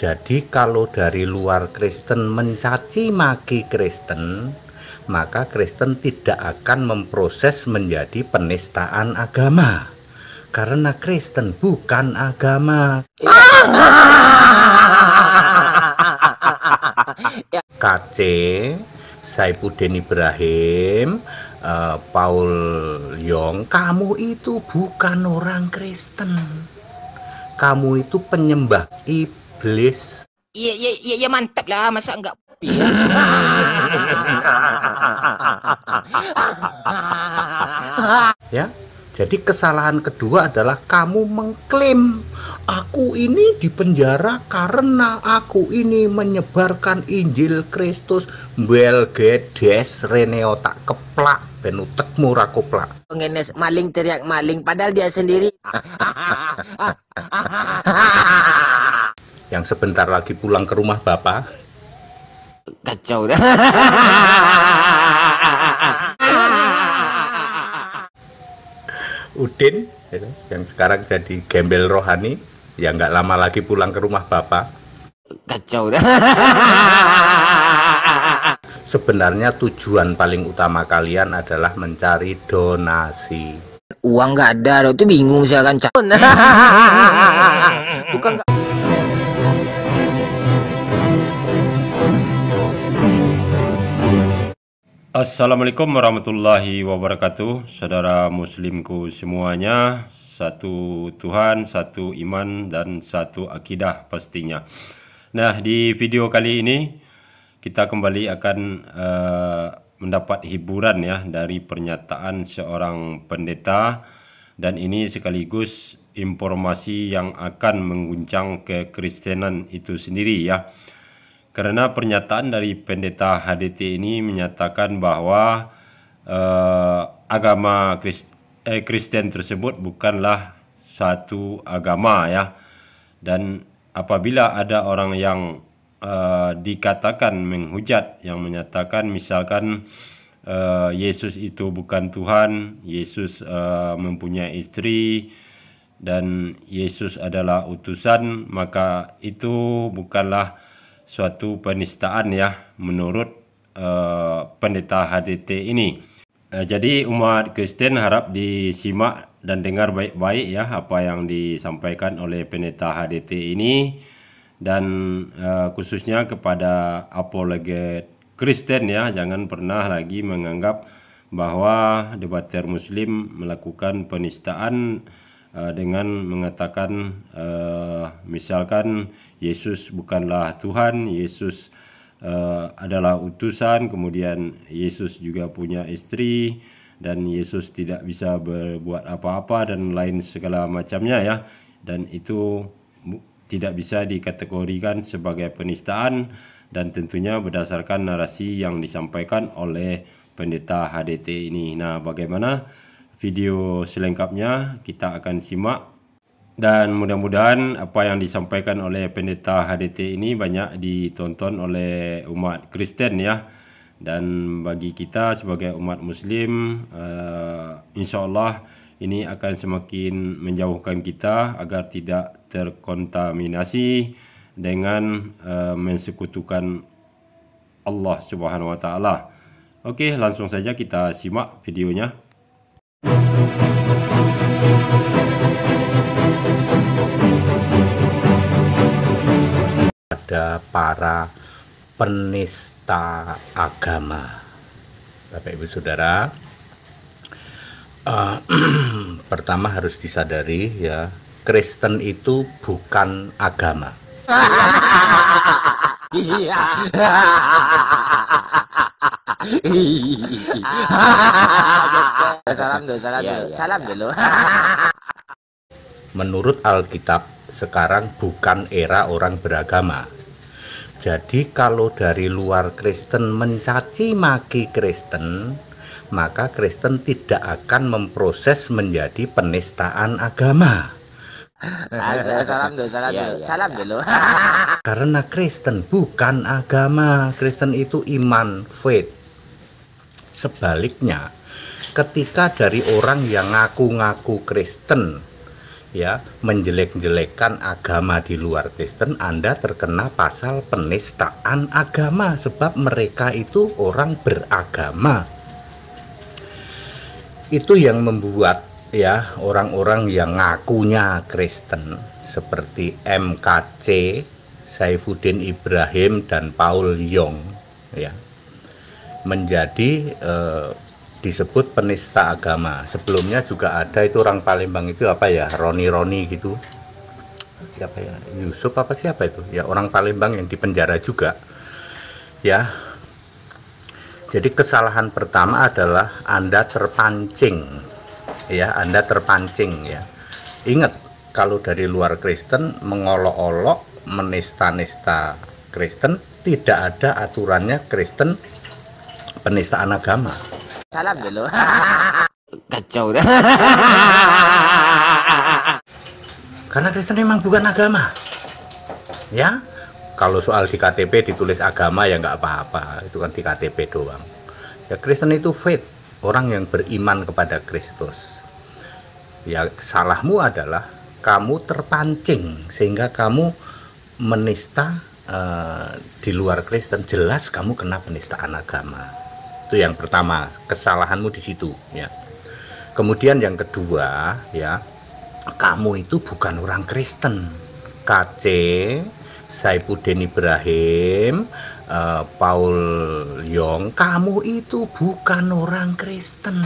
Jadi kalau dari luar Kristen mencaci maki Kristen, maka Kristen tidak akan memproses menjadi penistaan agama. Karena Kristen bukan agama. KC Saipuddin Ibrahim uh, Paul Yong kamu itu bukan orang Kristen kamu itu penyembah iblis please. Ya, ya, ya, ya mantap lah. Masa enggak ya. ya. Jadi kesalahan kedua adalah kamu mengklaim aku ini dipenjara karena aku ini menyebarkan Injil Kristus Well, gedes rene otak keplak ben murah ra Pengenes maling teriak maling padahal dia sendiri. yang sebentar lagi pulang ke rumah bapak kacau dah Udin yang sekarang jadi gembel rohani yang nggak lama lagi pulang ke rumah bapak kacau dah sebenarnya tujuan paling utama kalian adalah mencari donasi uang nggak ada itu bingung saya kan bukan Assalamualaikum warahmatullahi wabarakatuh Saudara muslimku semuanya Satu Tuhan, satu iman, dan satu akidah pastinya Nah di video kali ini Kita kembali akan uh, mendapat hiburan ya Dari pernyataan seorang pendeta Dan ini sekaligus informasi yang akan mengguncang kekristenan itu sendiri ya karena pernyataan dari pendeta HDT ini menyatakan bahwa eh, agama Krist, eh, Kristen tersebut bukanlah satu agama ya dan apabila ada orang yang eh, dikatakan menghujat yang menyatakan misalkan eh, Yesus itu bukan Tuhan Yesus eh, mempunyai istri dan Yesus adalah utusan maka itu bukanlah suatu penistaan ya menurut uh, pendeta HDT ini. Uh, jadi umat Kristen harap disimak dan dengar baik-baik ya apa yang disampaikan oleh pendeta HDT ini dan uh, khususnya kepada apologet Kristen ya jangan pernah lagi menganggap bahwa debater muslim melakukan penistaan Eh, dengan mengatakan uh, misalkan Yesus bukanlah Tuhan, Yesus uh, adalah utusan, kemudian Yesus juga punya istri dan Yesus tidak bisa berbuat apa-apa dan lain segala macamnya ya. Dan itu tidak bisa dikategorikan sebagai penistaan dan tentunya berdasarkan narasi yang disampaikan oleh pendeta HDT ini. Nah, bagaimana video selengkapnya kita akan simak dan mudah-mudahan apa yang disampaikan oleh pendeta HDT ini banyak ditonton oleh umat Kristen ya dan bagi kita sebagai umat muslim uh, eh, insyaallah ini akan semakin menjauhkan kita agar tidak terkontaminasi dengan uh, mensekutukan Allah Subhanahu wa taala. Oke, langsung saja kita simak videonya. kepada para penista agama. Bapak Ibu Saudara, uh, pertama harus disadari ya, Kristen itu bukan agama. Iya. salam dulu, salam iya, dulu, iya. salam dulu. Menurut Alkitab, sekarang bukan era orang beragama, jadi kalau dari luar Kristen mencaci maki Kristen, maka Kristen tidak akan memproses menjadi penistaan agama. Ah, salam dulu, salam iya, dulu, iya, salam iya. dulu. Karena Kristen bukan agama, Kristen itu iman, faith. Sebaliknya, ketika dari orang yang ngaku-ngaku Kristen ya menjelek-jelekan agama di luar Kristen Anda terkena pasal penistaan agama sebab mereka itu orang beragama itu yang membuat ya orang-orang yang ngakunya Kristen seperti MKC Saifuddin Ibrahim dan Paul Yong ya menjadi eh, disebut penista agama. Sebelumnya juga ada itu orang Palembang itu apa ya, Roni-Roni gitu. Siapa ya? Yusuf apa siapa itu? Ya orang Palembang yang dipenjara juga. Ya. Jadi kesalahan pertama adalah Anda terpancing. Ya, Anda terpancing ya. Ingat kalau dari luar Kristen mengolok-olok menista-nista Kristen tidak ada aturannya Kristen penistaan agama salam dulu kacau dah karena Kristen memang bukan agama ya kalau soal di KTP ditulis agama ya nggak apa-apa itu kan di KTP doang ya Kristen itu faith orang yang beriman kepada Kristus ya salahmu adalah kamu terpancing sehingga kamu menista uh, di luar Kristen jelas kamu kena penistaan agama itu yang pertama kesalahanmu di situ ya kemudian yang kedua ya kamu itu bukan orang Kristen KC Saipudeni Ibrahim uh, Paul Yong kamu itu bukan orang Kristen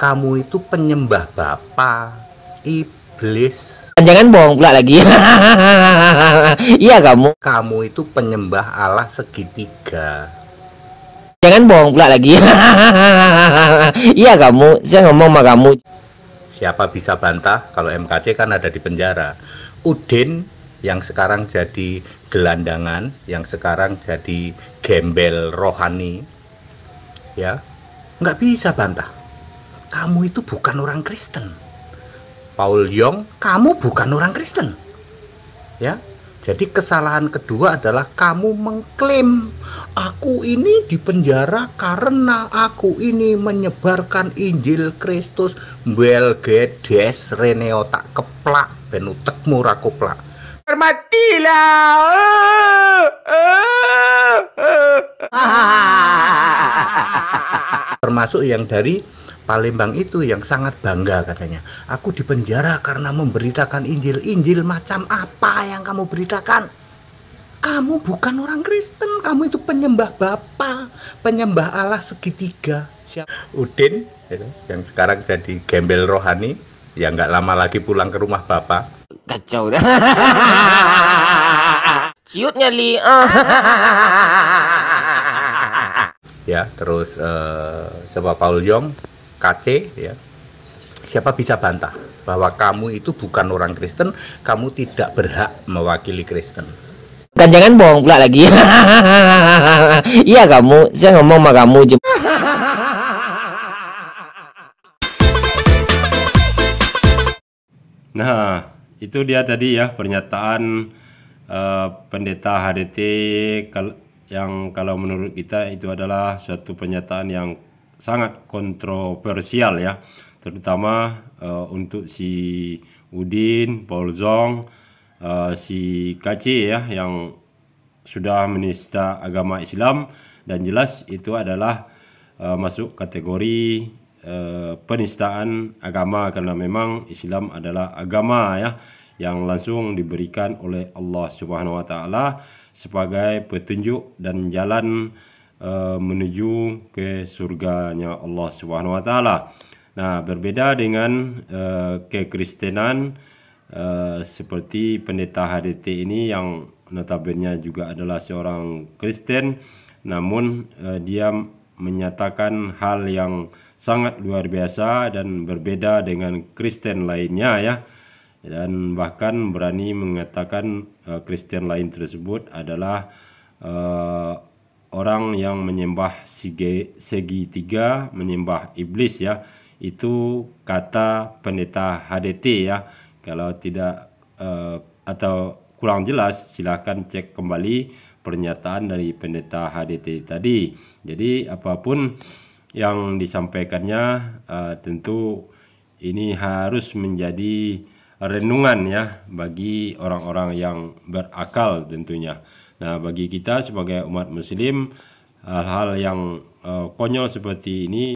kamu itu penyembah Bapa iblis jangan bohong pula lagi iya kamu kamu itu penyembah Allah segitiga Jangan bohong pula lagi. iya kamu, saya ngomong sama kamu. Siapa bisa bantah kalau MKC kan ada di penjara. Udin yang sekarang jadi gelandangan, yang sekarang jadi gembel rohani. Ya. nggak bisa bantah. Kamu itu bukan orang Kristen. Paul Yong, kamu bukan orang Kristen. Ya. Jadi kesalahan kedua adalah kamu mengklaim aku ini dipenjara karena aku ini menyebarkan Injil Kristus. Well gedes Reneo tak keplak ben utekmu ra keplak. Hormatilah. Termasuk yang dari Palembang itu yang sangat bangga katanya. Aku dipenjara karena memberitakan Injil. Injil macam apa yang kamu beritakan? Kamu bukan orang Kristen, kamu itu penyembah Bapa, penyembah Allah segitiga. Siap. Udin yang sekarang jadi gembel rohani, ya nggak lama lagi pulang ke rumah Bapak. Kacau dah. Ciutnya li. ya, terus uh, eh, siapa Paul Yong KC ya siapa bisa bantah bahwa kamu itu bukan orang Kristen, kamu tidak berhak mewakili Kristen. Kan jangan bohong pula lagi. iya kamu, saya ngomong sama kamu Nah, itu dia tadi ya pernyataan uh, pendeta HDT yang kalau menurut kita itu adalah suatu pernyataan yang sangat kontroversial ya, terutama uh, untuk si Udin, Paul Zong, uh, si Kaci ya yang sudah menista agama Islam dan jelas itu adalah uh, masuk kategori uh, penistaan agama karena memang Islam adalah agama ya yang langsung diberikan oleh Allah Subhanahu wa taala sebagai petunjuk dan jalan Eh, menuju ke surganya Allah Subhanahu wa taala. Nah, berbeda dengan uh, kekristenan uh, seperti pendeta HDT ini yang notabene juga adalah seorang Kristen namun uh, dia menyatakan hal yang sangat luar biasa dan berbeda dengan Kristen lainnya ya dan bahkan berani mengatakan uh, Kristen lain tersebut adalah uh, orang yang menyembah segi, segitiga, menyembah iblis ya. Itu kata pendeta HDT ya. Kalau tidak uh, atau kurang jelas silahkan cek kembali pernyataan dari pendeta HDT tadi. Jadi apapun yang disampaikannya uh, tentu ini harus menjadi renungan ya bagi orang-orang yang berakal tentunya. Nah, bagi kita sebagai umat muslim hal-hal yang uh, konyol seperti ini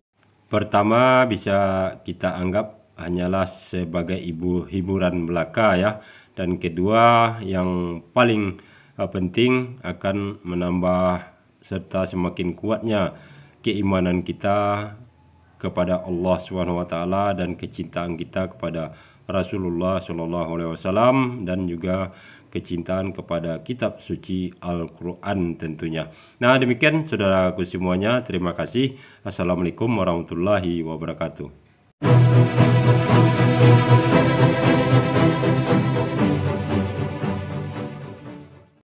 pertama bisa kita anggap hanyalah sebagai ibu hiburan belaka ya dan kedua yang paling uh, penting akan menambah serta semakin kuatnya keimanan kita kepada Allah Swt dan kecintaan kita kepada Rasulullah Shallallahu Alaihi Wasallam dan juga kecintaan kepada kitab suci Al-Quran tentunya. Nah demikian saudaraku semuanya, terima kasih. Assalamualaikum warahmatullahi wabarakatuh.